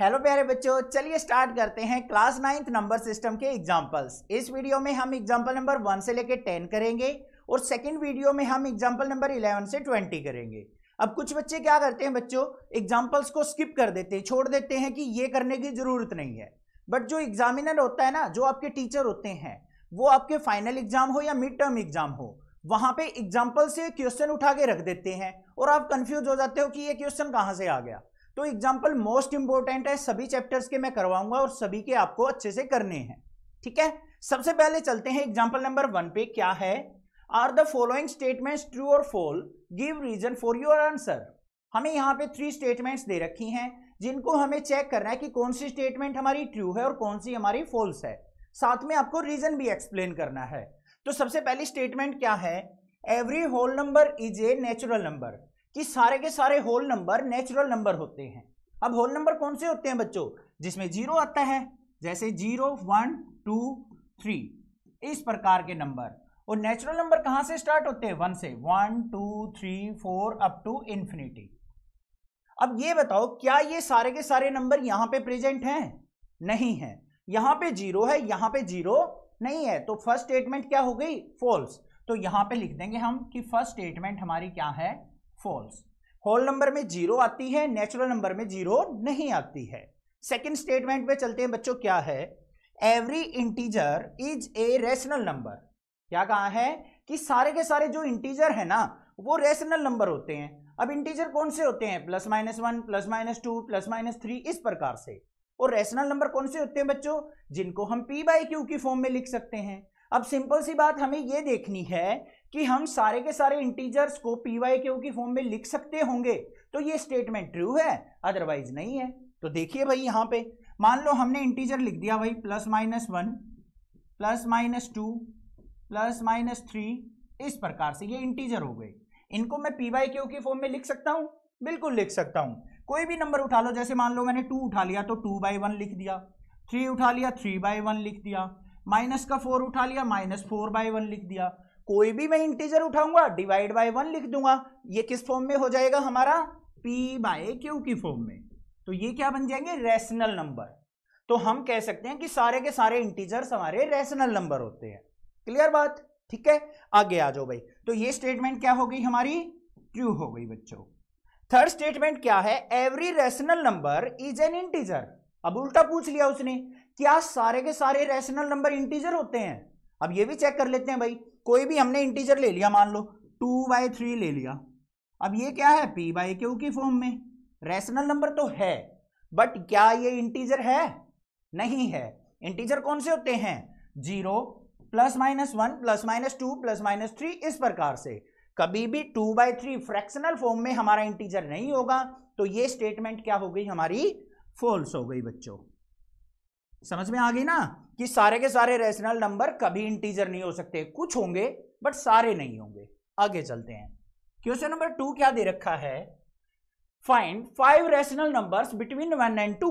hello प्यारे बच्चों चलिए स्टार्ट करते हैं क्लास नाइन्थ नंबर सिस्टम के एग्जांपल्स इस वीडियो में हम एग्जांपल नंबर वन से लेकर टेन करेंगे और सेकंड वीडियो में हम एग्जांपल नंबर इलेवन से ट्वेंटी करेंगे अब कुछ बच्चे क्या करते हैं बच्चों एग्जाम्पल्स को स्किप कर देते हैं छोड़ देते हैं कि ये करने की ज़रूरत नहीं है बट जो एग्जामिनर होता है ना जो आपके टीचर होते हैं वो आपके फाइनल एग्जाम हो या मिड टर्म एग्जाम हो वहाँ पर एग्जाम्पल से क्वेश्चन उठा के रख देते हैं और आप कन्फ्यूज हो जाते हो कि ये क्वेश्चन कहाँ से आ गया तो एग्जाम्पल मोस्ट इंपॉर्टेंट है सभी चैप्टर्स के मैं करवाऊंगा और सभी के आपको अच्छे से करने हैं ठीक है सबसे पहले चलते हैं एग्जाम्पल नंबर वन पे क्या है are the following statements true और false give reason for your answer हमें यहाँ पे थ्री स्टेटमेंट्स दे रखी हैं जिनको हमें चेक करना है कि कौन सी स्टेटमेंट हमारी ट्रू है और कौन सी हमारी फॉल्स है साथ में आपको रीजन भी एक्सप्लेन करना है तो सबसे पहली स्टेटमेंट क्या है every whole number is a natural number कि सारे के सारे होल नंबर नेचुरल नंबर होते हैं अब होल नंबर कौन से होते हैं बच्चों जिसमें जीरो आता है जैसे जीरो वन टू थ्री इस प्रकार के नंबर और नेचुरल नंबर कहां से स्टार्ट होते हैं वन से one two three four up to infinity अब ये बताओ क्या ये सारे के सारे नंबर यहां पे प्रेजेंट हैं नहीं है यहां पे जीरो है यहां पे जीरो नहीं है तो फर्स्ट स्टेटमेंट क्या हो गई फॉल्स तो यहां पे लिख देंगे हम कि फर्स्ट स्टेटमेंट हमारी क्या है फॉल्स होल नंबर में जीरो आती है नेचुरल नंबर में जीरो नहीं आती है सेकेंड स्टेटमेंट में चलते हैं बच्चों क्या है every integer is a rational number क्या कहा है कि सारे के सारे जो इंटीजर है ना वो रेशनल नंबर होते हैं अब इंटीजर कौन से होते हैं plus minus one plus minus two plus minus three इस प्रकार से और रेशनल नंबर कौन से होते हैं बच्चों जिनको हम पी बाई क्यू की फॉर्म में लिख सकते हैं अब सिंपल सी बात हमें ये देखनी है कि हम सारे के सारे इंटीजर्स को पी वाई क्यू की फॉर्म में लिख सकते होंगे तो ये स्टेटमेंट ट्रू है अदरवाइज नहीं है तो देखिए भाई यहां पे मान लो हमने इंटीजर लिख दिया भाई plus minus one plus minus two plus minus three इस प्रकार से ये इंटीजर हो गए इनको मैं पी वाई क्यू की फॉर्म में लिख सकता हूं बिल्कुल लिख सकता हूँ कोई भी नंबर उठा लो जैसे मान लो मैंने टू उठा लिया तो टू बाई वन लिख दिया थ्री उठा लिया थ्री बाई वन लिख दिया माइनस का फोर उठा लिया माइनस फोर बाई वन लिख दिया कोई भी मैं इंटीजर उठाऊंगा डिवाइड बाय वन लिख दूंगा ये किस फॉर्म में हो जाएगा हमारा पी बाय क्यू की फॉर्म में तो ये क्या बन जाएंगे रेशनल नंबर तो हम कह सकते हैं कि सारे के सारे इंटीजर्स हमारे रेशनल नंबर होते हैं क्लियर बात ठीक है आगे आ जाओ भाई तो ये स्टेटमेंट क्या हो गई हमारी ट्रू हो गई बच्चों थर्ड स्टेटमेंट क्या है every rational number is an integer अब उल्टा पूछ लिया उसने क्या सारे के सारे रेशनल नंबर इंटीजर होते हैं अब ये भी चेक कर लेते हैं भाई कोई भी हमने इंटीजर ले लिया मान लो टू बाई थ्री ले लिया अब ये क्या है पी बाई क्यू की फॉर्म में रैशनल नंबर तो है बट क्या ये इंटीजर है नहीं है इंटीजर कौन से होते हैं zero plus minus one plus minus two plus minus three इस प्रकार से कभी भी two by three fractional form में हमारा इंटीजर नहीं होगा तो ये स्टेटमेंट क्या हो गई हमारी फॉल्स हो गई बच्चों समझ में आ गई ना कि सारे के सारे रेशनल नंबर कभी इंटीजर नहीं हो सकते कुछ होंगे बट सारे नहीं होंगे आगे चलते हैं क्वेश्चन नंबर टू क्या दे रखा है find five rational number between one and two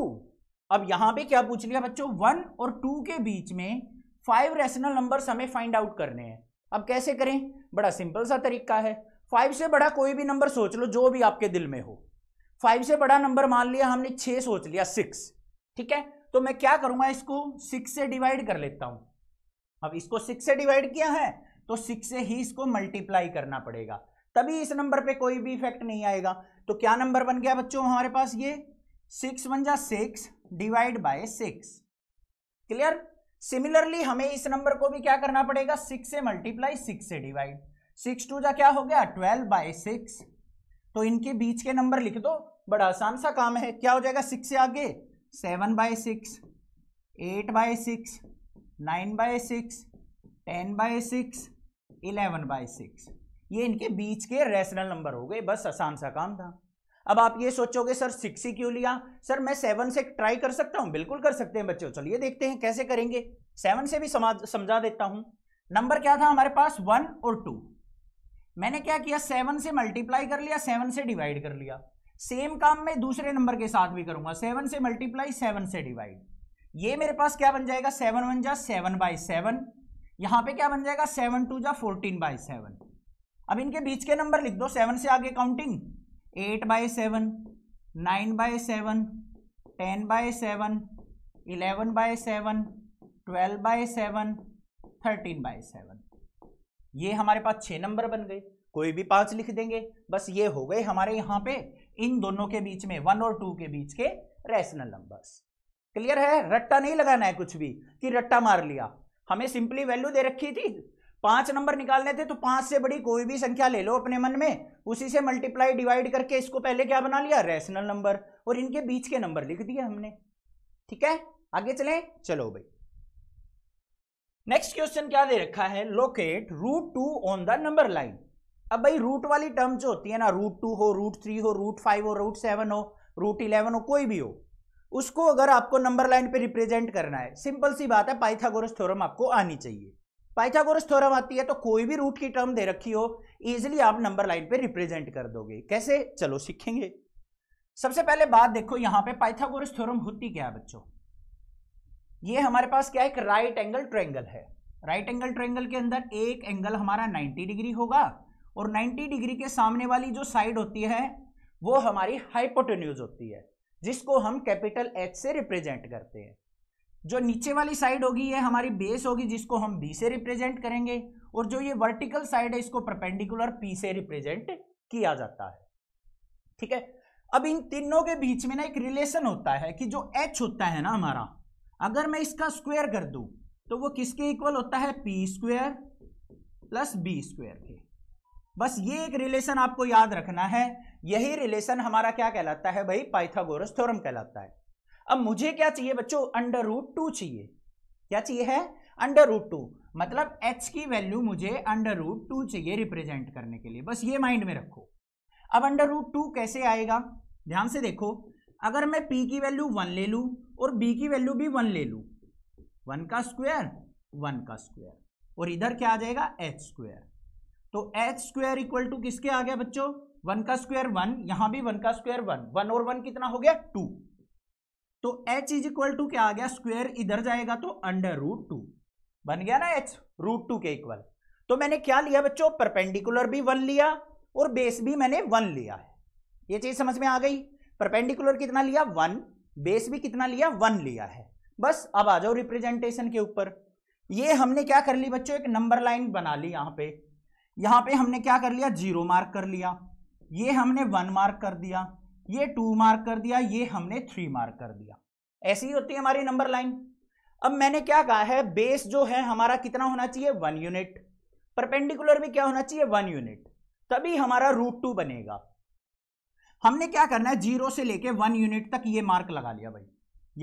अब यहां पे क्या पूछ लिया बच्चों वन और टू के बीच में फाइव रेशनल नंबर हमें फाइंड आउट करने हैं अब कैसे करें बड़ा सिंपल सा तरीका है फाइव से बड़ा कोई भी नंबर सोच लो जो भी आपके दिल में हो फाइव से बड़ा नंबर मान लिया हमने छह सोच लिया सिक्स ठीक है तो मैं क्या करूंगा इसको सिक्स से डिवाइड कर लेता हूं अब इसको सिक्स से डिवाइड किया है तो सिक्स से ही इसको मल्टीप्लाई करना पड़ेगा तभी इस नंबर पे कोई भी इफेक्ट नहीं आएगा तो क्या नंबर बन गया बच्चों हमारे पास ये सिक्स वन जा six divide by six clear similarly हमें इस नंबर को भी क्या करना पड़ेगा सिक्स से मल्टीप्लाई सिक्स से डिवाइड सिक्स टू जा क्या हो गया ट्वेल्व बाय सिक्स तो इनके बीच के नंबर लिख दो बड़ा आसान सा काम है क्या हो जाएगा सिक्स से आगे seven by six eight by six nine by six ten by six eleven by six ये इनके बीच के रेशनल नंबर हो गए बस आसान सा काम था अब आप ये सोचोगे सर सिक्स ही क्यों लिया सर मैं सेवन से ट्राई कर सकता हूँ बिल्कुल कर सकते हैं बच्चों चलिए देखते हैं कैसे करेंगे सेवन से भी समझा देता हूँ नंबर क्या था हमारे पास वन और टू मैंने क्या किया सेवन से मल्टीप्लाई कर लिया सेवन से डिवाइड कर लिया सेम काम मैं दूसरे नंबर के साथ भी करूंगा सेवन से मल्टीप्लाई सेवन से डिवाइड ये मेरे पास क्या बन जाएगा सेवन वन जा सेवन बाई सेवन यहाँ पे क्या बन जाएगा सेवन टू जा फोर्टीन बाई सेवन अब इनके बीच के नंबर लिख दो सेवन से आगे counting eight by seven nine by seven ten by seven eleven by seven twelve by seven thirteen by seven ये हमारे पास छः नंबर बन गए कोई भी पांच लिख देंगे बस ये हो गए हमारे यहाँ पे इन दोनों के बीच में वन और टू के बीच के रैशनल नंबर्स क्लियर है रट्टा नहीं लगाना है कुछ भी कि रट्टा मार लिया हमें सिंपली वैल्यू दे रखी थी पांच नंबर निकालने थे तो पांच से बड़ी कोई भी संख्या ले लो अपने मन में उसी से मल्टीप्लाई डिवाइड करके इसको पहले क्या बना लिया रैशनल नंबर और इनके बीच के नंबर लिख दिए हमने ठीक है आगे चले चलो भाई नेक्स्ट क्वेश्चन क्या दे रखा है locate root two on the number line अब भाई रूट वाली टर्म जो होती है ना रूट टू हो रूट थ्री हो रूट फाइव हो रूट सेवन हो रूट इलेवन हो कोई भी हो उसको अगर आपको नंबर लाइन पे रिप्रेजेंट करना है सिंपल सी बात है पाइथागोरस थ्योरम आपको आनी चाहिए पाइथागोरस थ्योरम आती है तो कोई भी रूट की टर्म दे रखी हो इजिली आप नंबर लाइन पे रिप्रेजेंट कर दोगे कैसे चलो सीखेंगे सबसे पहले बात देखो यहां पे पाइथागोरस थ्योरम होती क्या है बच्चों ये हमारे पास क्या एक राइट एंगल ट्रेंगल है राइट एंगल ट्रेंगल के अंदर एक एंगल हमारा 90 डिग्री होगा और 90 डिग्री के सामने वाली जो साइड होती है वो हमारी हाइपोटेन्यूज होती है जिसको हम कैपिटल एच से रिप्रेजेंट करते हैं जो नीचे वाली साइड होगी ये हमारी बेस होगी जिसको हम बी से रिप्रेजेंट करेंगे और जो ये वर्टिकल साइड है इसको परपेंडिकुलर पी से रिप्रेजेंट किया जाता है ठीक है अब इन तीनों के बीच में ना एक रिलेशन होता है कि जो एच होता है ना हमारा अगर मैं इसका स्क्वेयर कर दूं तो वो किसके इक्वल होता है P square plus B square के बस ये एक रिलेशन आपको याद रखना है यही रिलेशन हमारा क्या कहलाता है भाई पाइथागोरस थ्योरम कहलाता है अब मुझे क्या चाहिए बच्चों अंडर रूट टू चाहिए क्या चाहिए है अंडर रूट टू मतलब एच की वैल्यू मुझे अंडर रूट टू चाहिए रिप्रेजेंट करने के लिए बस ये माइंड में रखो अब अंडर रूट टू कैसे आएगा ध्यान से देखो अगर मैं पी की वैल्यू वन ले लूँ और बी की वैल्यू भी वन ले लूँ वन का स्क्वायर वन का स्क्वायर और इधर क्या आ जाएगा एच स्क्वायर तो एच स्क्वेयर इक्वल टू किसके आ गया बच्चों वन का स्क्वायर वन यहां भी वन का स्क्वायर वन वन और वन कितना हो गया टू तो एच इज इक्वल टू क्या आ गया स्क्वायर इधर जाएगा तो अंडर रूट टू बन गया ना एच रूट टू के इक्वल तो मैंने क्या लिया बच्चों परपेंडिकुलर भी वन लिया और बेस भी मैंने वन लिया है ये चीज समझ में आ गई परपेंडिकुलर कितना लिया वन बेस भी कितना लिया वन लिया है बस अब आ जाओ रिप्रेजेंटेशन के ऊपर ये हमने क्या कर ली बच्चों एक नंबर लाइन बना ली यहां पे यहां पे हमने क्या कर लिया जीरो मार्क कर लिया ये हमने वन मार्क कर दिया ये टू मार्क कर दिया ये हमने थ्री मार्क कर दिया ऐसी ही होती है हमारी नंबर लाइन अब मैंने क्या कहा है बेस जो है हमारा कितना होना चाहिए वन यूनिट परपेंडिकुलर भी क्या होना चाहिए वन यूनिट तभी हमारा रूट टू बनेगा हमने क्या करना है जीरो से लेके वन यूनिट तक ये मार्क लगा लिया भाई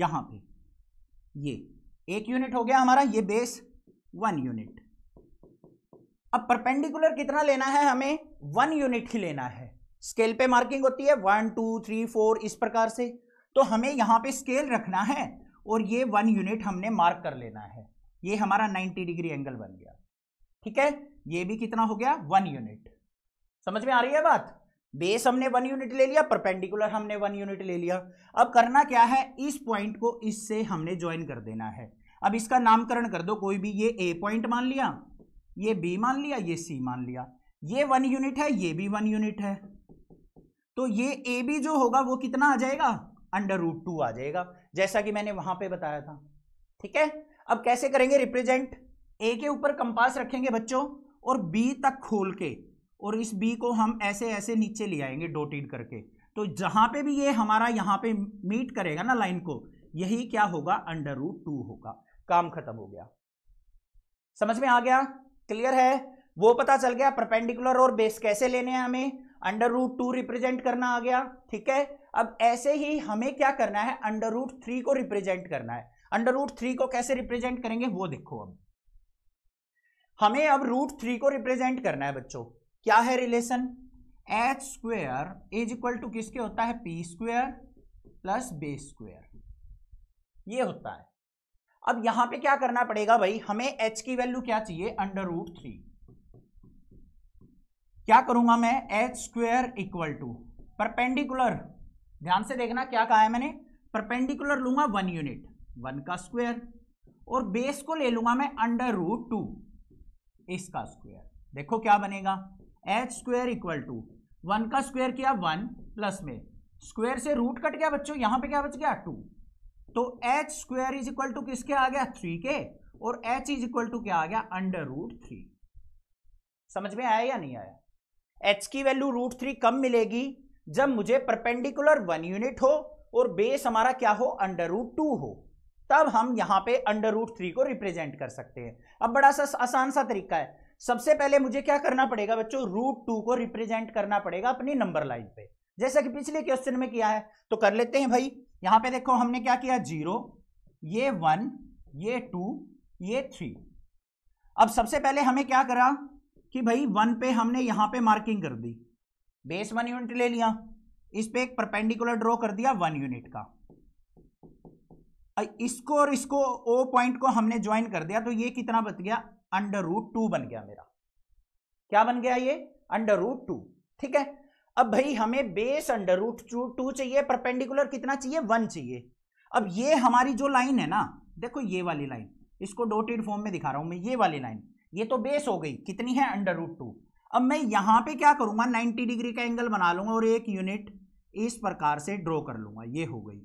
यहां पे ये एक यूनिट हो गया हमारा ये बेस वन यूनिट अब परपेंडिकुलर कितना लेना है हमें वन यूनिट ही लेना है स्केल पे मार्किंग होती है वन टू थ्री फोर इस प्रकार से तो हमें यहाँ पे स्केल रखना है और ये वन यूनिट हमने मार्क कर लेना है ये हमारा 90 डिग्री एंगल बन गया ठीक है ये भी कितना हो गया वन यूनिट समझ में आ रही है बात बेस हमने वन यूनिट ले लिया परपेंडिकुलर हमने वन यूनिट ले लिया अब करना क्या है इस पॉइंट को इससे हमने ज्वाइन कर देना है अब इसका नामकरण कर दो कोई भी ये ए पॉइंट मान लिया ये बी मान लिया ये सी मान लिया ये वन यूनिट है ये भी वन यूनिट है तो ये ए बी जो होगा वो कितना आ जाएगा अंडर रूट टू आ जाएगा जैसा कि मैंने वहां पे बताया था ठीक है अब कैसे करेंगे रिप्रेजेंट ए के ऊपर कंपास रखेंगे बच्चों और बी तक खोल के और इस बी को हम ऐसे ऐसे नीचे ले आएंगे डोटेड करके तो जहां पे भी ये हमारा यहां पे मीट करेगा ना लाइन को यही क्या होगा अंडर रूट टू होगा काम खत्म हो गया समझ में आ गया क्लियर है वो पता चल गया परपेंडिकुलर और बेस कैसे लेने हैं हमें अंडर रूट टू रिप्रेजेंट करना आ गया ठीक है अब ऐसे ही हमें क्या करना है अंडर रूट थ्री को रिप्रेजेंट करना है अंडर रूट थ्री को कैसे रिप्रेजेंट करेंगे वो देखो अब हमें अब रूट थ्री को रिप्रेजेंट करना है बच्चों क्या है relation H square is equal to किसके होता है P square plus B square ये होता है अब यहां पे क्या करना पड़ेगा भाई हमें एच की वैल्यू क्या चाहिए अंडर रूट थ्री क्या करूंगा मैं H square equal to perpendicular ध्यान से देखना क्या कहा है मैंने परपेंडिकुलर लूंगा वन यूनिट वन का स्क्वायर और बेस को ले लूंगा मैं अंडर रूट टू इसका स्क्वायर देखो क्या बनेगा H square equal to one का स्क्वायर किया वन प्लस में स्क्वायर से रूट कट गया बच्चों यहां पे क्या बच गया टू तो H square is equal to किसके आ गया थ्री के और एच इज इक्वल टू क्या आ गया अंडर रूट थ्री समझ में आया या नहीं आया एच की वैल्यू रूट थ्री कम मिलेगी जब मुझे परपेंडिकुलर वन यूनिट हो और बेस हमारा क्या हो अंडर रूट टू हो तब हम यहां पे अंडर रूट थ्री को रिप्रेजेंट कर सकते हैं अब बड़ा सा आसान सा तरीका है सबसे पहले मुझे क्या करना पड़ेगा बच्चों रूट टू को रिप्रेजेंट करना पड़ेगा अपनी नंबर लाइन पे जैसा कि पिछले क्वेश्चन में किया है तो कर लेते हैं भाई यहां पे देखो हमने क्या किया जीरो ये वन ये टू ये थ्री अब सबसे पहले हमें क्या करा कि भाई वन पे हमने यहां पे मार्किंग कर दी बेस वन यूनिट ले लिया इस पे एक परपेंडिकुलर ड्रॉ कर दिया वन यूनिट का इसको और इसको ओ पॉइंट को हमने ज्वाइन कर दिया तो ये कितना बच गया अंडर रूट टू बन गया मेरा क्या बन गया ये अंडर रूट टू ठीक है अब भाई हमें base under root two two चाहिए परपेंडिकुलर कितना चाहिए वन चाहिए अब ये हमारी जो लाइन है ना देखो ये वाली लाइन इसको डोटेड फॉर्म में दिखा रहा हूं मैं ये वाली लाइन ये तो बेस हो गई कितनी है अंडर रूट टू अब मैं यहां पे क्या करूंगा 90 डिग्री का एंगल बना लूंगा और एक यूनिट इस प्रकार से ड्रॉ कर लूंगा ये हो गई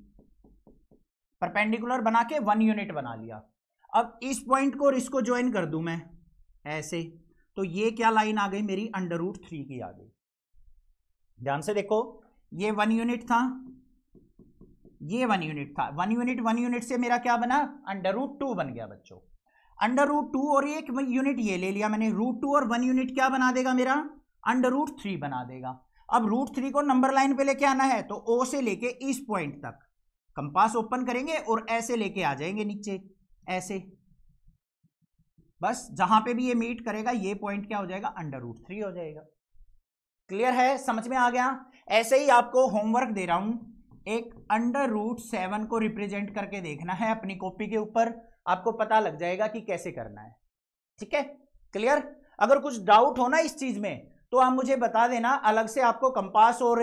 परपेंडिकुलर बना के वन यूनिट बना लिया अब इस पॉइंट को और इसको ज्वाइन कर दू मैं ऐसे तो ये क्या लाइन आ गई मेरी अंडर रूट थ्री की आ गई ध्यान से देखो ये वन यूनिट था ये वन यूनिट था वन यूनिट वन यूनिट से मेरा क्या बना अंडर रूट टू बन गया बच्चों अंडर रूट टू और एक यूनिट ये ले लिया मैंने रूट टू और वन यूनिट क्या बना देगा मेरा अंडर रूट थ्री बना देगा अब रूट थ्री को नंबर लाइन पे लेके आना है तो ओ से लेके इस पॉइंट तक कंपास ओपन करेंगे और ऐसे लेके आ जाएंगे नीचे ऐसे बस जहां पे भी ये मीट करेगा ये पॉइंट क्या हो जाएगा अंडर रूट थ्री हो जाएगा क्लियर है समझ में आ गया ऐसे ही आपको होमवर्क दे रहा हूं एक अंडर रूट सेवन को रिप्रेजेंट करके देखना है अपनी कॉपी के ऊपर आपको पता लग जाएगा कि कैसे करना है ठीक है क्लियर अगर कुछ डाउट हो ना इस चीज में तो आप मुझे बता देना अलग से आपको कंपास और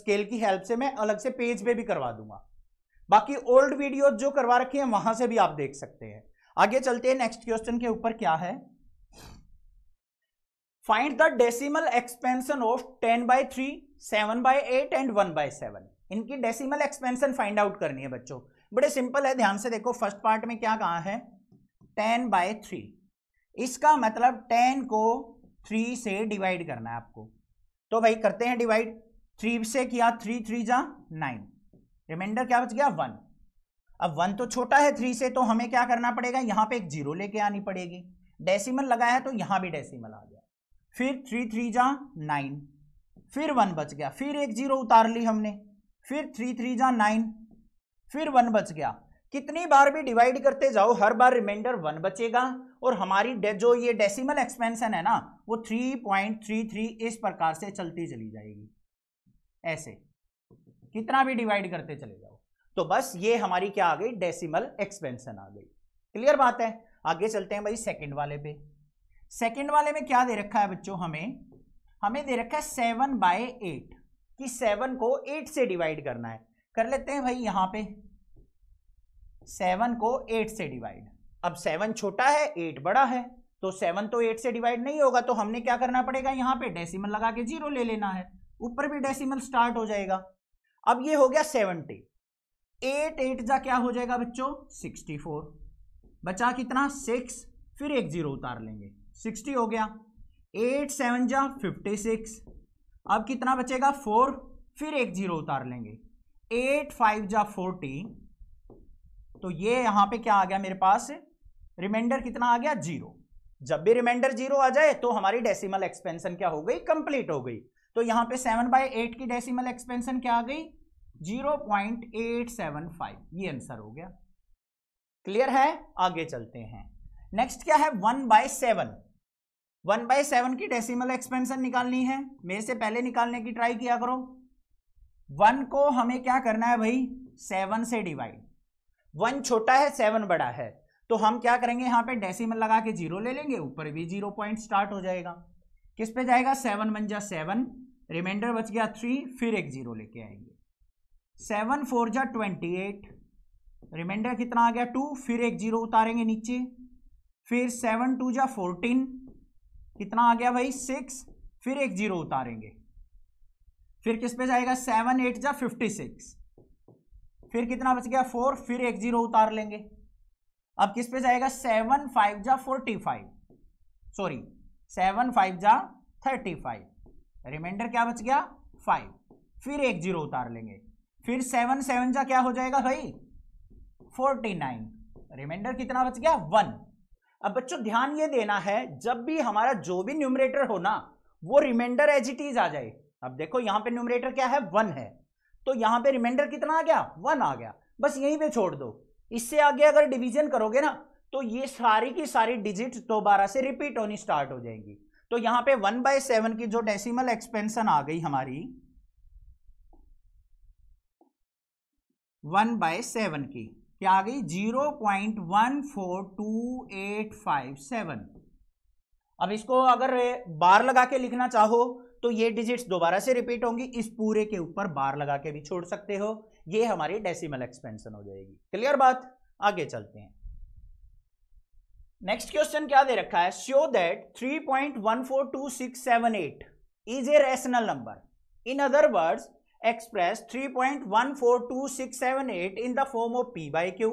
स्केल की हेल्प से मैं अलग से पेज पे भी करवा दूंगा बाकी ओल्ड वीडियो जो करवा रखी है वहां से भी आप देख सकते हैं आगे चलते हैं नेक्स्ट क्वेश्चन के ऊपर क्या है find the decimal expansion of ten by three seven by eight and one by seven इनकी डेसिमल एक्सपेंशन फाइंड आउट करनी है बच्चों बड़े सिंपल है ध्यान से देखो फर्स्ट पार्ट में क्या कहा है टेन बाय थ्री इसका मतलब टेन को थ्री से डिवाइड करना है आपको तो भाई करते हैं डिवाइड थ्री से किया थ्री थ्री जा नाइन रिमाइंडर क्या बच गया वन अब वन तो छोटा है थ्री से तो हमें क्या करना पड़ेगा यहाँ पे एक जीरो लेके आनी पड़ेगी डेसीमल लगाया है तो यहाँ भी डेसीमल आ गया फिर थ्री थ्री जा नाइन फिर वन बच गया फिर एक जीरो उतार ली हमने फिर थ्री थ्री जा नाइन फिर वन बच गया कितनी बार भी डिवाइड करते जाओ हर बार रिमाइंडर वन बचेगा और हमारी जो ये डेसिमल एक्सपेंशन है ना वो थ्री पॉइंट थ्री थ्री इस प्रकार से चलती चली जाएगी ऐसे कितना भी डिवाइड करते चले जाओ तो बस ये हमारी क्या आ गई डेसिमल एक्सपेंशन आ गई क्लियर बात है आगे चलते हैं भाई सेकंड वाले पे सेकेंड वाले में क्या दे रखा है बच्चों हमें हमें दे रखा है सेवन बाय एट कि सेवन को एट से डिवाइड करना है कर लेते हैं भाई यहां पे सेवन को एट से डिवाइड अब सेवन छोटा है एट बड़ा है तो सेवन तो एट से डिवाइड नहीं होगा तो हमने क्या करना पड़ेगा यहां पे डेसिमल लगा के जीरो ले लेना है ऊपर भी डेसिमल स्टार्ट हो जाएगा अब ये हो गया सेवनटी एट एट जा क्या हो जाएगा बच्चों सिक्सटी फोर बचा कितना सिक्स फिर एक जीरो उतार लेंगे सिक्सटी हो गया एट सेवन जा फिफ्टी सिक्स अब कितना बचेगा फोर फिर एक जीरो उतार लेंगे एट फाइव जा फोर्टी तो ये यहां पे क्या आ गया मेरे पास रिमाइंडर कितना आ गया जीरो जब भी रिमाइंडर जीरो आ जाए तो हमारी डेसिमल एक्सपेंशन क्या हो गई कंप्लीट हो गई तो यहां पे सेवन बाय एट की डेसिमल एक्सपेंशन क्या आ गई zero point eight seven five ये आंसर हो गया क्लियर है आगे चलते हैं नेक्स्ट क्या है one by seven one by seven की डेसिमल एक्सपेंशन निकालनी है मेरे से पहले निकालने की ट्राई किया करो वन को हमें क्या करना है भाई सेवन से डिवाइड वन छोटा है सेवन बड़ा है तो हम क्या करेंगे यहां पे डेसिमल लगा के जीरो ले लेंगे ऊपर भी जीरो पॉइंट स्टार्ट हो जाएगा किस पे जाएगा सेवन बन जा सेवन रिमाइंडर बच गया थ्री फिर एक जीरो लेके आएंगे सेवन फोर जा ट्वेंटी एट रिमाइंडर कितना आ गया टू फिर एक जीरो उतारेंगे नीचे फिर सेवन टू जा फोर्टीन कितना आ गया भाई सिक्स फिर एक जीरो उतारेंगे फिर किस पे जाएगा सेवन एट जा फिफ्टी सिक्स फिर कितना बच गया फोर फिर एक जीरो उतार लेंगे अब किस पे जाएगा सेवन फाइव जा forty five sorry seven five जा थर्टी फाइव रिमाइंडर क्या बच गया फाइव फिर एक जीरो उतार लेंगे फिर सेवन सेवन जा क्या हो जाएगा भाई फोर्टी नाइन रिमाइंडर कितना बच गया वन अब बच्चों ध्यान ये देना है जब भी हमारा जो भी न्यूमरेटर हो ना वो रिमाइंडर एज इट इज आ जाए अब देखो यहां पे न्यूमरेटर क्या है वन है तो यहां पे रिमाइंडर कितना आ गया वन आ गया बस यहीं पे छोड़ दो इससे आगे अगर डिवीजन करोगे ना तो ये सारी की सारी डिजिट दोबारा से रिपीट होनी स्टार्ट हो जाएंगी तो यहां पर वन बाय सेवन की जो डेसीमल एक्सपेंशन आ गई हमारी वन बाय सेवन की क्या आ गई zero point one four two eight five seven अब इसको अगर बार लगा के लिखना चाहो तो ये डिजिट्स दोबारा से रिपीट होंगी इस पूरे के ऊपर बार लगा के भी छोड़ सकते हो ये हमारी डेसिमल एक्सपेंशन हो जाएगी क्लियर बात आगे चलते हैं नेक्स्ट क्वेश्चन क्या दे रखा है show that 3.142678 is a rational number in other words express 3.142678 in the form of p by q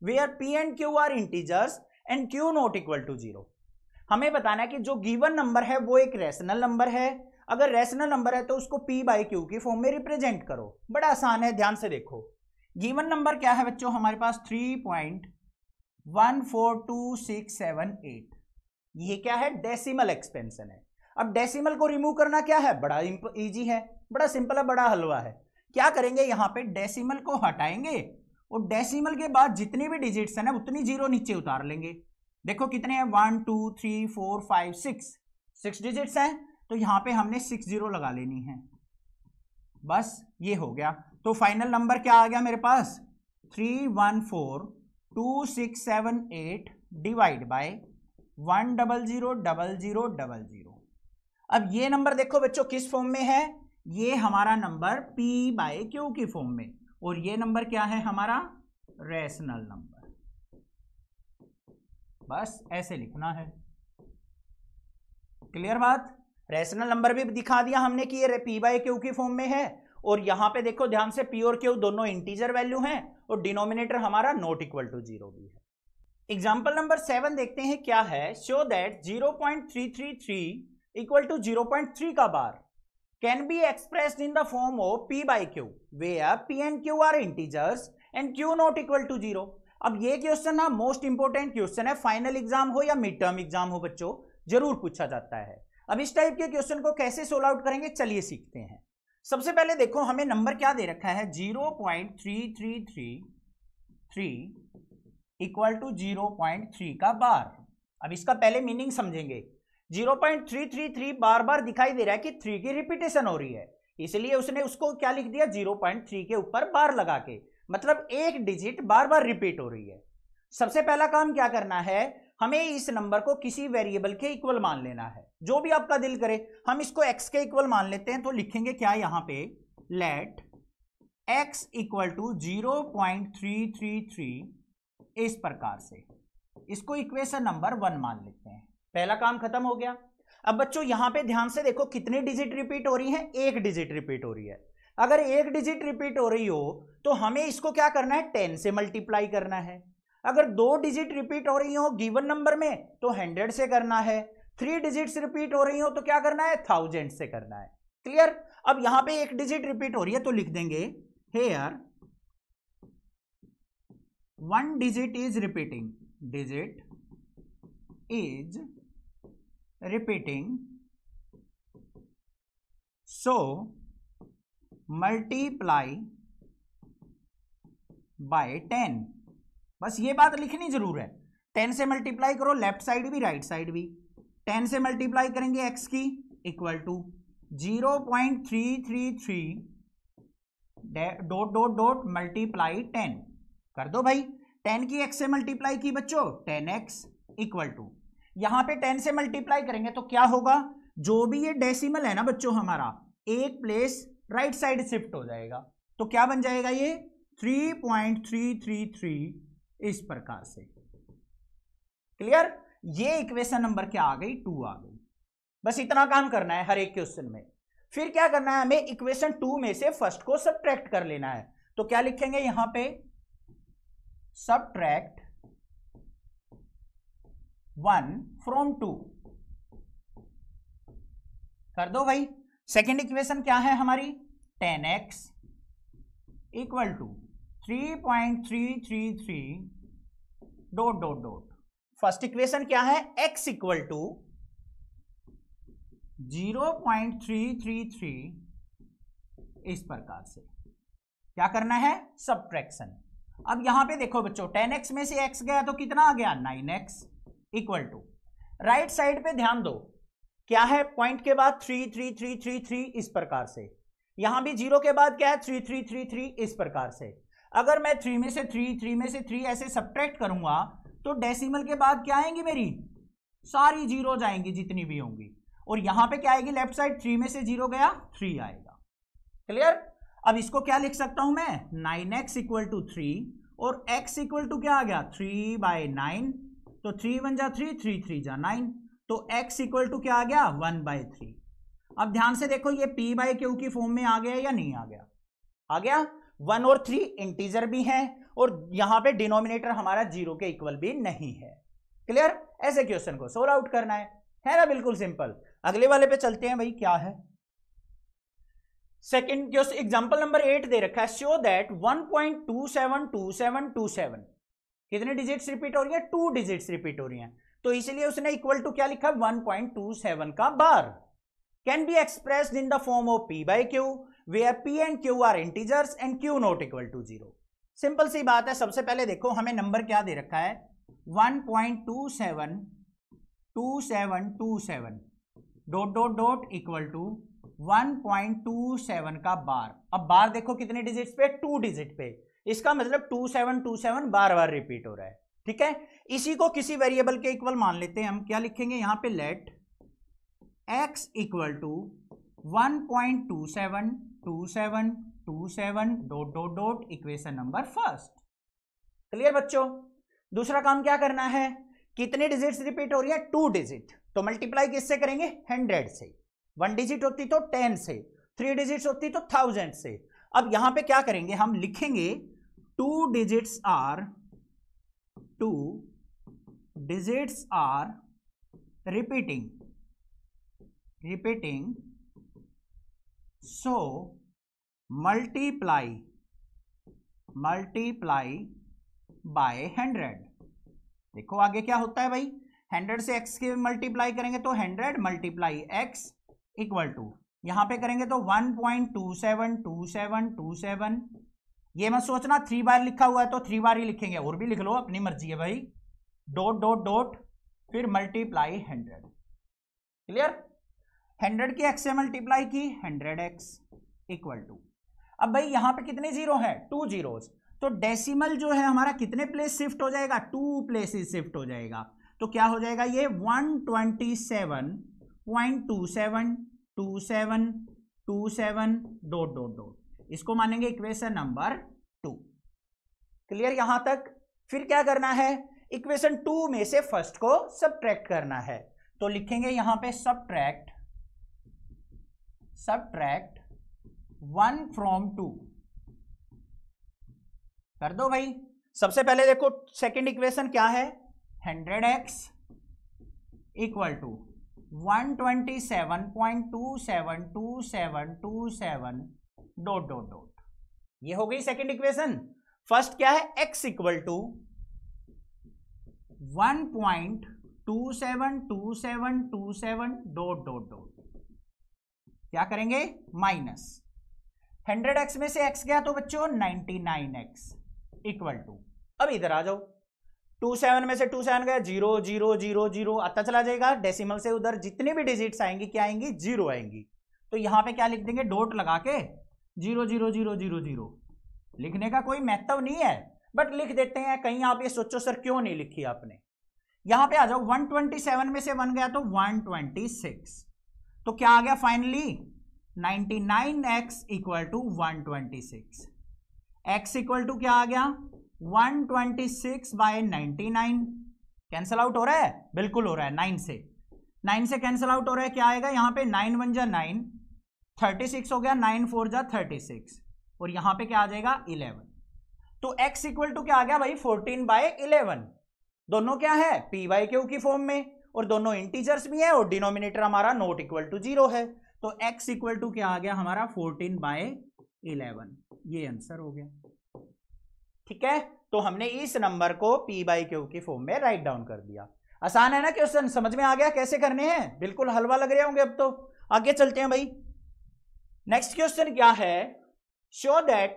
where p and q are integers and q not equal to zero हमें बताना है कि जो given number है वो एक rational number है अगर रेशनल नंबर है तो उसको p बाई क्यू की फॉर्म में रिप्रेजेंट करो बड़ा आसान है ध्यान से देखो गिवन नंबर क्या है बच्चों हमारे पास 3.142678 ये क्या है डेसिमल एक्सपेंशन है अब डेसिमल को रिमूव करना क्या है बड़ा इजी है बड़ा सिंपल है बड़ा हलवा है क्या करेंगे यहाँ पे डेसिमल को हटाएंगे और डेसिमल के बाद जितनी भी डिजिट्स है ना उतनी जीरो नीचे उतार लेंगे देखो कितने हैं one two three four five six six digits हैं तो यहाँ पे हमने सिक्स जीरो लगा लेनी है बस ये हो गया तो फाइनल नंबर क्या आ गया मेरे पास three one four two six seven eight divide by one double zero double zero double zero अब ये नंबर देखो बच्चों किस फॉर्म में है ये हमारा नंबर P बाय क्यू की फॉर्म में और ये नंबर क्या है हमारा रेशनल नंबर बस ऐसे लिखना है क्लियर बात रेशनल नंबर भी दिखा दिया हमने कि ये P बाय क्यू की फॉर्म में है और यहां पे देखो ध्यान से P और Q दोनों इंटीजर वैल्यू हैं और डिनोमिनेटर हमारा नॉट इक्वल टू जीरो भी है एग्जाम्पल नंबर सेवन देखते हैं क्या है show that zero point three three three equal to zero point three का bar can be expressed in the form of p by q where p and q are integers and q not equal to 0 अब ये question ना most important question है final exam हो या mid term exam हो बच्चों जरूर पूछा जाता है अब इस टाइप के क्वेश्चन को कैसे सोल्व आउट करेंगे चलिए सीखते हैं सबसे पहले देखो हमें नंबर क्या दे रखा है zero point three three three three equal to zero point three का बार अब इसका पहले मीनिंग समझेंगे 0.333 बार बार दिखाई दे रहा है कि थ्री की रिपीटेशन हो रही है इसलिए उसने उसको क्या लिख दिया 0.3 के ऊपर बार लगा के मतलब एक डिजिट बार बार रिपीट हो रही है सबसे पहला काम क्या करना है हमें इस नंबर को किसी वेरिएबल के इक्वल मान लेना है जो भी आपका दिल करे हम इसको एक्स के इक्वल मान लेते हैं तो लिखेंगे क्या यहां पर let x equal to zero point three three three इस प्रकार से इसको इक्वेशन नंबर वन मान लेते हैं पहला काम खत्म हो गया अब बच्चों यहां पे ध्यान से देखो कितनी डिजिट रिपीट हो रही है एक डिजिट रिपीट हो रही है अगर एक डिजिट रिपीट हो रही हो तो हमें इसको क्या करना है टेन से मल्टीप्लाई करना है अगर दो डिजिट रिपीट हो रही हो गिवन नंबर में तो हंड्रेड से करना है थ्री डिजिट्स रिपीट हो रही हो तो क्या करना है थाउजेंड से करना है क्लियर अब यहां पे एक डिजिट रिपीट हो रही है तो लिख देंगे here one digit is repeating digit is repeating so multiply by ten बस ये बात लिखनी जरूर है टेन से मल्टीप्लाई करो लेफ्ट साइड भी राइट right साइड भी टेन से मल्टीप्लाई करेंगे एक्स की equal to zero point three three three dot dot dot multiply ten कर दो भाई टेन की एक्स से मल्टीप्लाई की बच्चों टेन एक्स इक्वल टू यहां पे टेन से मल्टीप्लाई करेंगे तो क्या होगा जो भी ये डेसिमल है ना बच्चों हमारा एक प्लेस राइट साइड शिफ्ट हो जाएगा तो क्या बन जाएगा ये 3.333 इस प्रकार से क्लियर ये इक्वेशन नंबर क्या आ गई टू आ गई बस इतना काम करना है हर एक क्वेश्चन में फिर क्या करना है हमें इक्वेशन टू में से फर्स्ट को सब्ट्रैक्ट कर लेना है तो क्या लिखेंगे यहां पे सब्ट्रैक्ट वन फ्रॉम टू कर दो भाई सेकेंड इक्वेशन क्या है हमारी ten x equal to three point three three three dot dot dot first equation क्या है x equal to zero point three three three इस प्रकार से क्या करना है सब्ट्रैक्शन अब यहां पे देखो बच्चों टेन एक्स में से एक्स गया तो कितना आ गया nine x equal to right side पे ध्यान दो क्या है पॉइंट के बाद three three three three three इस प्रकार से यहां भी जीरो के बाद क्या है थ्री थ्री थ्री थ्री इस प्रकार से अगर मैं थ्री में से थ्री थ्री में से थ्री ऐसे सब्ट्रैक्ट करूंगा तो डेसिमल के बाद क्या आएंगी मेरी सारी जीरो जाएंगी जितनी भी होंगी और यहां पे क्या आएगी लेफ्ट साइड थ्री में से जीरो गया थ्री आएगा क्लियर अब इसको क्या लिख सकता हूं मैं nine x equal to three और एक्स इक्वल टू क्या आ गया थ्री बाय नाइन तो थ्री वन जा थ्री थ्री थ्री जा नाइन तो एक्स इक्वल टू क्या आ गया वन बाई थ्री अब ध्यान से देखो ये पी बाई क्यू की फॉर्म में आ गया या नहीं आ गया आ गया वन और थ्री इंटीजर भी हैं और यहां पे डिनोमिनेटर हमारा जीरो के इक्वल भी नहीं है क्लियर ऐसे क्वेश्चन को सोल आउट करना है है ना बिल्कुल सिंपल अगले वाले पे चलते हैं भाई क्या है second question example number eight दे रखा है शो दैट सेवन कितने डिजिट्स रिपीट हो रही है टू डिजिट्स रिपीट हो रही है तो इसलिए उसने इक्वल टू क्या लिखा वन पॉइंट टू सेवन का bar can be express in the form of p by q where p and q are integers and q not equal to zero simple सी बात है सबसे पहले देखो हमें नंबर क्या दे रखा है one point two seven two seven two seven dot dot dot equal to one point two seven का बार अब बार देखो कितने डिजिट पे टू डिजिट पे इसका मतलब टू सेवन टू सेवन बार बार रिपीट हो रहा है ठीक है इसी को किसी वेरिएबल के इक्वल मान लेते हैं हम क्या लिखेंगे यहां पे let x equal to one point two seven two seven two seven dot dot dot equation number first clear बच्चों दूसरा काम क्या करना है कितने डिजिट्स रिपीट हो रही है टू डिजिट तो मल्टीप्लाई किससे करेंगे हंड्रेड से वन डिजिट होती तो टेन से थ्री डिजिट होती तो थाउजेंड से अब यहां पे क्या करेंगे हम लिखेंगे two digits are two digits are repeating repeating so multiply multiply by hundred देखो आगे क्या होता है भाई हंड्रेड से एक्स के मल्टीप्लाई करेंगे तो hundred multiply x equal to यहां पे करेंगे तो one point two seven two seven two seven ये मैं सोचना थ्री बार लिखा हुआ है तो थ्री बार ही लिखेंगे और भी लिख लो अपनी मर्जी है भाई डॉट डॉट डॉट फिर मल्टीप्लाई हंड्रेड क्लियर हंड्रेड की एक्स से मल्टीप्लाई की हंड्रेड एक्स इक्वल टू अब भाई यहां पे कितने जीरो हैं टू जीरोस तो डेसिमल जो है हमारा कितने प्लेस शिफ्ट हो जाएगा टू प्लेस शिफ्ट हो जाएगा तो क्या हो जाएगा ये one twenty seven point two seven two seven two seven dot dot dot इसको मानेंगे इक्वेशन नंबर टू क्लियर यहां तक फिर क्या करना है इक्वेशन टू में से फर्स्ट को सब करना है तो लिखेंगे यहां पे सब ट्रैक्ट वन फ्रॉम टू कर दो भाई सबसे पहले देखो सेकंड इक्वेशन क्या है hundred x equal to one twenty seven point two seven two seven two seven dot dot dot ये हो गई सेकेंड इक्वेशन फर्स्ट क्या है x equal to one point two seven two seven two seven dot dot dot क्या करेंगे minus hundred x में से x गया तो बच्चों ninety nine x equal to अब इधर आ जाओ टू सेवन में से टू सेवन गया जीरो जीरो जीरो जीरो आता चला जाएगा डेसिमल से उधर जितनी भी डिजिट्स आएंगी क्या आएंगी जीरो आएंगी तो यहां पे क्या लिख देंगे डोट लगा के zero zero zero zero zero लिखने का कोई महत्व नहीं है बट लिख देते हैं कहीं आप ये सोचो सर क्यों नहीं लिखी आपने यहां पे आ जाओ 127 में से बन गया तो 126 तो क्या आ गया finally 99x x equal to one twenty six x equal to क्या आ गया 126 twenty six by ninety nine cancel out हो रहा है बिल्कुल हो रहा है नाइन से नाइन से कैंसल आउट हो रहा है क्या आएगा यहाँ पे नाइन वन जा नाइन थर्टी सिक्स हो गया नाइन फोर जा थर्टी सिक्स और यहां पे क्या आ जाएगा इलेवन तो एक्स इक्वल टू क्या आ गया भाई फोर्टीन बाय इलेवन दोनों क्या है पी वाई क्यू की फॉर्म में और दोनों इंटीजर्स भी है और डिनोमिनेटर हमारा नोट इक्वल टू जीरो है तो एक्स इक्वल टू क्या आ गया हमारा फोर्टीन बाय इलेवन ये आंसर हो गया ठीक है तो हमने इस नंबर को पी बाई क्यू की फॉर्म में राइट डाउन कर दिया आसान है ना क्वेश्चन समझ में आ गया कैसे करने हैं बिल्कुल हलवा लग रहे होंगे अब तो आगे चलते हैं भाई नेक्स्ट क्वेश्चन क्या है शो दैट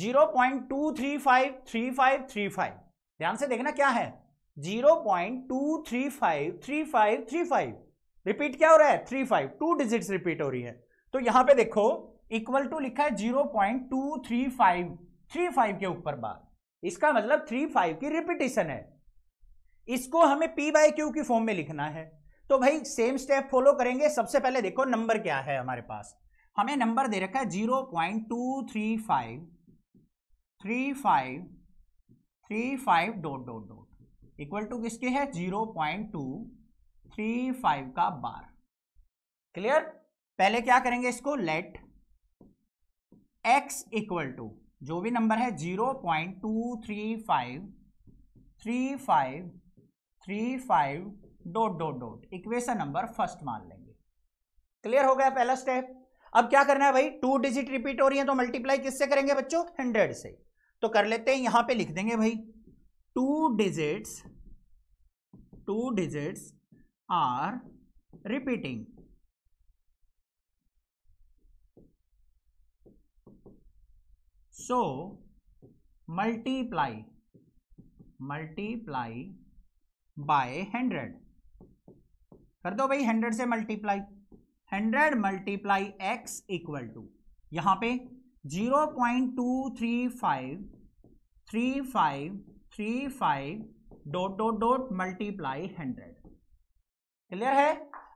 0.2353535 ध्यान से देखना क्या है 0.2353535 रिपीट क्या हो रहा है 35 टू डिजिट रिपीट हो रही है तो यहां पे देखो इक्वल टू लिखा है 0.235 35 के ऊपर बार इसका मतलब 35 की रिपीटेशन है इसको हमें p बाय क्यू की फॉर्म में लिखना है तो भाई सेम स्टेप फॉलो करेंगे सबसे पहले देखो नंबर क्या है हमारे पास हमें नंबर दे रखा है zero point two three five three five three five dot dot dot equal to किसके है zero point two three five का बार क्लियर पहले क्या करेंगे इसको लेट एक्स इक्वल टू जो भी नंबर है zero point two three five three five three five dot dot dot equation number first मान लेंगे क्लियर हो गया पहला स्टेप अब क्या करना है भाई टू डिजिट रिपीट हो रही है तो मल्टीप्लाई किससे करेंगे बच्चों हंड्रेड से तो कर लेते हैं यहां पे लिख देंगे भाई two digits two digits are repeating so multiply multiply by hundred कर दो भाई हंड्रेड से multiply hundred multiply x equal to यहाँ पे zero point two three five three five three five dot dot dot multiply hundred clear है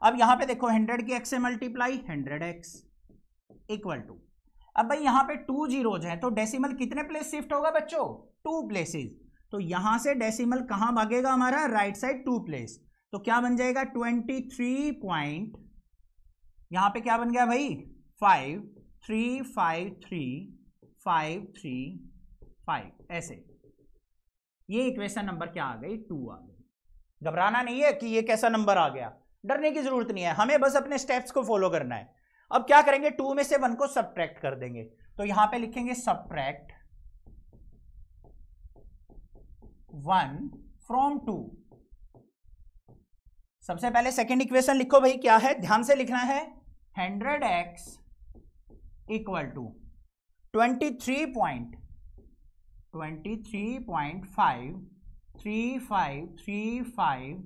अब यहाँ पे देखो हंड्रेड की एक्स से multiply hundred x equal to अब भाई यहाँ पे टू जीरोज हैं तो डेसिमल कितने प्लेस शिफ्ट होगा बच्चों टू प्लेसेस तो यहाँ से डेसिमल कहाँ भागेगा हमारा राइट साइड टू प्लेस तो क्या बन जाएगा ट्वेंटी थ्री पॉइंट यहाँ पे क्या बन गया भाई five three five three five three five ऐसे ये इक्वेशन नंबर क्या आ गई टू आ गई घबराना नहीं है कि ये कैसा नंबर आ गया डरने की जरूरत नहीं है हमें बस अपने स्टेप्स को फॉलो करना है अब क्या करेंगे टू में से वन को सब्ट्रैक्ट कर देंगे तो यहां पे लिखेंगे सब्ट्रैक्ट वन फ्रॉम टू सबसे पहले सेकेंड इक्वेशन लिखो भाई क्या है ध्यान से लिखना है hundred x equal to twenty three point twenty three point five three five three five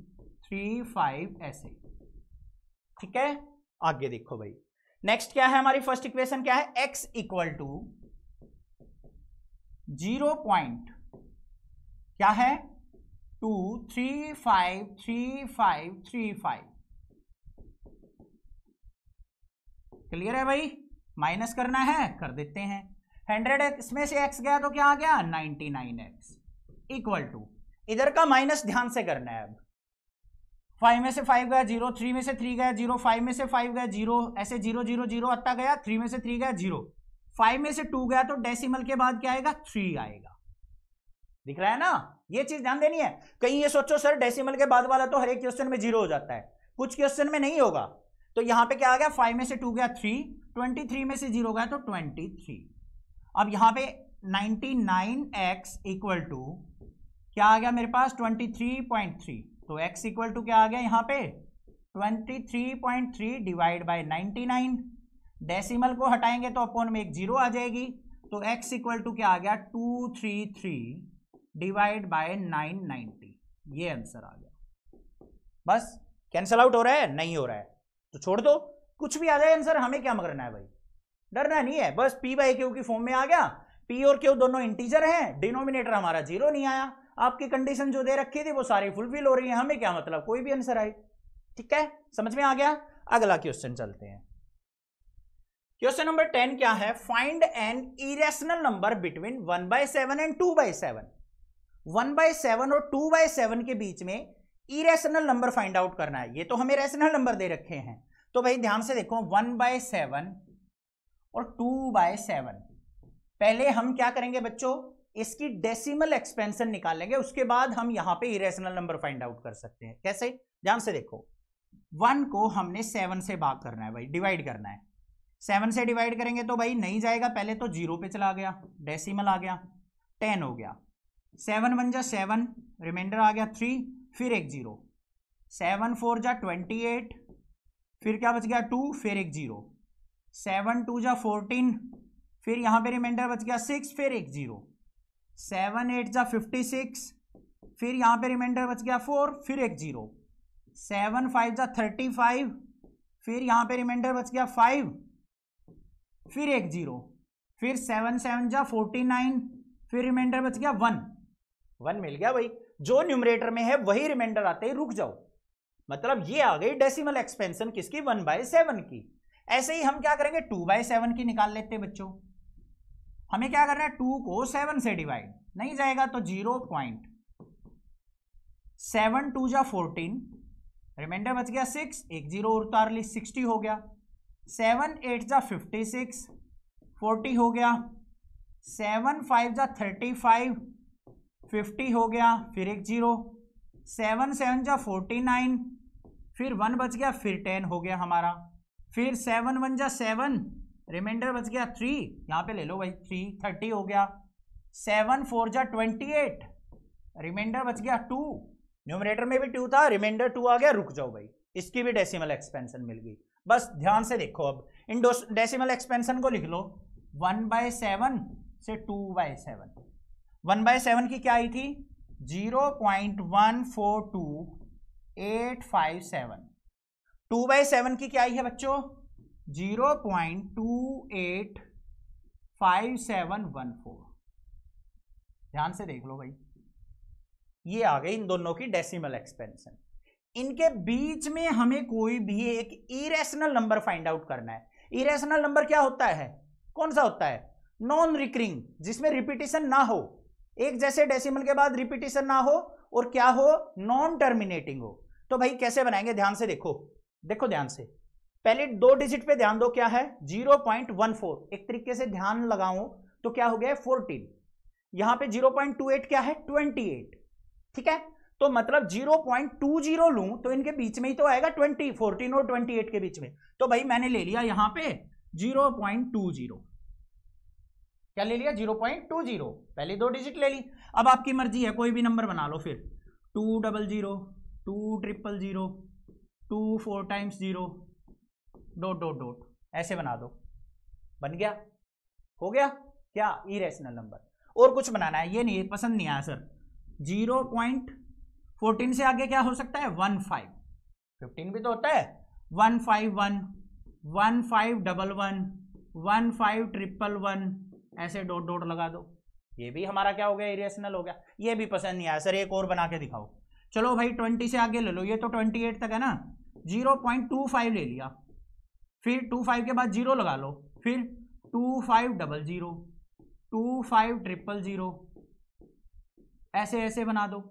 three five ऐसे ठीक है आगे देखो भाई नेक्स्ट क्या है हमारी फर्स्ट इक्वेशन क्या है x equal to zero point क्या है two three five three five three five clear है भाई माइनस करना है कर देते हैं हंड्रेड एक्स में से एक्स गया तो क्या आ गया ninety nine x equal to इधर का माइनस ध्यान से करना है अब फाइव में से फाइव गया जीरो थ्री में से थ्री गया जीरो फाइव में से फाइव गया जीरो ऐसे जीरो जीरो जीरो अत्ता गया थ्री में से थ्री गया जीरो फाइव में से टू गया तो डेसिमल के बाद क्या आएगा थ्री आएगा दिख रहा है ना ये चीज ध्यान देनी है कहीं ये सोचो सर डेसिमल के बाद वाला तो हर एक क्वेश्चन में जीरो हो जाता है कुछ क्वेश्चन में नहीं होगा तो यहां पे क्या आ गया फाइव में से टू गया थ्री ट्वेंटी थ्री में से जीरो गया तो ट्वेंटी थ्री अब यहां पे ninety nine x equal to क्या आ गया मेरे पास ट्वेंटी थ्री पॉइंट थ्री तो एक्स इक्वल टू क्या आ गया यहां पे twenty three point three divide by ninety nine decimal को हटाएंगे तो अपॉन में एक जीरो आ जाएगी तो एक्स इक्वल टू क्या आ गया two three three divide by nine ninety ये आंसर आ गया बस कैंसल आउट हो रहा है नहीं हो रहा है तो छोड़ दो कुछ भी आ जाए आंसर हमें क्या मगरना है भाई डरना नहीं है बस पी बाई क्यू की फॉर्म में आ गया पी और क्यू दोनों इंटीजर हैं डिनोमिनेटर हमारा जीरो नहीं आया आपकी कंडीशन जो दे रखी थी वो सारी फुलफिल हो रही है हमें क्या मतलब कोई भी आंसर आई ठीक है समझ में आ गया अगला क्वेश्चन चलते हैं क्वेश्चन नंबर टेन क्या है find an irrational number between one by seven and two by seven one by seven और टू बाय सेवन के बीच में इरेशनल नंबर फाइंड आउट करना है ये तो हमें रेशनल नंबर दे रखे हैं तो भाई ध्यान से देखो वन बाय सेवन और टू बाय सेवन पहले हम क्या करेंगे बच्चों इसकी डेसिमल एक्सपेंशन निकालेंगे उसके बाद हम यहां पे इरेशनल नंबर फाइंड आउट कर सकते हैं कैसे ध्यान से देखो वन को हमने सेवन से भाग करना है भाई डिवाइड करना है सेवन से डिवाइड करेंगे तो भाई नहीं जाएगा पहले तो जीरो पे चला गया डेसिमल आ गया टेन हो गया सेवन वन जा सेवन रिमाइंडर आ गया थ्री फिर एक जीरो सेवन फोर जा ट्वेंटी एट फिर क्या बच गया टू फिर एक जीरो सेवन टू जा फोर्टीन फिर यहाँ पे रिमाइंडर बच गया सिक्स फिर एक जीरो सेवन एट जा फिफ्टी सिक्स फिर यहाँ पे रिमाइंडर बच गया फोर फिर एक जीरो सेवन फाइव जा थर्टी फाइव फिर यहाँ पे रिमाइंडर बच गया फाइव फिर एक जीरो फिर सेवन सेवन जा फोर्टी नाइन फिर रिमाइंडर बच गया वन वन मिल गया भाई जो न्यूमरेटर में है वही रिमाइंडर आते ही रुक जाओ मतलब ये आ गई डेसिमल एक्सपेंशन किसकी वन बाय सेवन की ऐसे ही हम क्या करेंगे टू बाय सेवन की निकाल लेते हैं बच्चों हमें क्या करना है टू को सेवन से डिवाइड नहीं जाएगा तो जीरो पॉइंट सेवन टू जा फोर्टीन रिमाइंडर बच गया सिक्स एक जीरो उतार ली सिक्सटी हो गया सेवन एट जा फिफ्टी सिक्स फोर्टी हो गया सेवन फाइव जा थर्टी फाइव फिफ्टी हो गया फिर एक जीरो सेवन सेवन जा फोर्टी नाइन फिर वन बच गया फिर टेन हो गया हमारा फिर सेवन वन जा सेवन रिमाइंडर बच गया थ्री यहाँ पे ले लो भाई थ्री थर्टी हो गया सेवन फोर जा ट्वेंटी एट रिमाइंडर बच गया टू न्यूमरेटर में भी टू था रिमाइंडर टू आ गया रुक जाओ भाई इसकी भी डेसिमल एक्सपेंशन मिल गई बस ध्यान से देखो अब इन डेसिमल एक्सपेंशन को लिख लो वन बाय सेवन से two by seven one by seven की क्या आई थी zero point one four two eight five seven two by seven की क्या आई है बच्चों zero point two eight five seven one four ध्यान से देख लो भाई ये आ गई इन दोनों की डेसिमल एक्सपेंशन इनके बीच में हमें कोई भी एक इरेशनल नंबर फाइंड आउट करना है इरेशनल नंबर क्या होता है कौन सा होता है नॉन रिकरिंग जिसमें रिपीटेशन ना हो एक जैसे डेसिमल के बाद रिपीटिशन ना हो और क्या हो नॉन टर्मिनेटिंग हो तो भाई कैसे बनाएंगे ध्यान से देखो देखो ध्यान से पहले दो डिजिट पे ध्यान दो क्या है 0.14 एक तरीके से ध्यान लगाओ तो क्या हो गया 14 यहां पे 0.28 क्या है 28 ठीक है तो मतलब 0.20 लूं तो इनके बीच में ही तो आएगा 20 14 और 28 के बीच में तो भाई मैंने ले लिया यहां पे 0.20 क्या ले लिया जीरो पॉइंट टू जीरो पहले दो डिजिट ले ली अब आपकी मर्जी है कोई भी नंबर बना लो फिर two double zero two triple zero two four times zero dot dot dot ऐसे बना दो बन गया हो गया क्या इरेशनल नंबर और कुछ बनाना है ये नहीं पसंद नहीं आया सर जीरो पॉइंट फोर्टीन से आगे क्या हो सकता है वन फाइव फिफ्टीन भी तो होता है one five one one five double one one five triple one ऐसे डॉट डॉट लगा दो ये भी हमारा क्या हो गया इरेशनल हो गया ये भी पसंद नहीं आया सर एक और बना के दिखाओ चलो भाई ट्वेंटी से आगे ले लो ये तो ट्वेंटी एट तक है ना जीरो पॉइंट टू फाइव ले लिया फिर टू फाइव के बाद जीरो लगा लो फिर two five double zero two five triple zero ऐसे ऐसे बना दो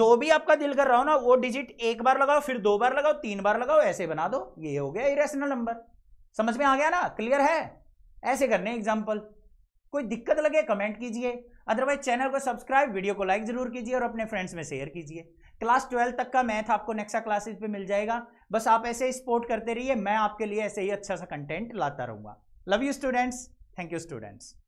जो भी आपका दिल कर रहा हो ना वो डिजिट एक बार लगाओ फिर दो बार लगाओ तीन बार लगाओ ऐसे बना दो ये हो गया इरेशनल नंबर समझ में आ गया ना क्लियर है ऐसे करने एग्जाम्पल कोई दिक्कत लगे कमेंट कीजिए अदरवाइज चैनल को सब्सक्राइब वीडियो को लाइक जरूर कीजिए और अपने फ्रेंड्स में शेयर कीजिए क्लास ट्वेल्थ तक का मैथ आपको नेक्स्ट क्लासेज पे मिल जाएगा बस आप ऐसे ही सपोर्ट करते रहिए मैं आपके लिए ऐसे ही अच्छा सा कंटेंट लाता रहूँगा love you students thank you students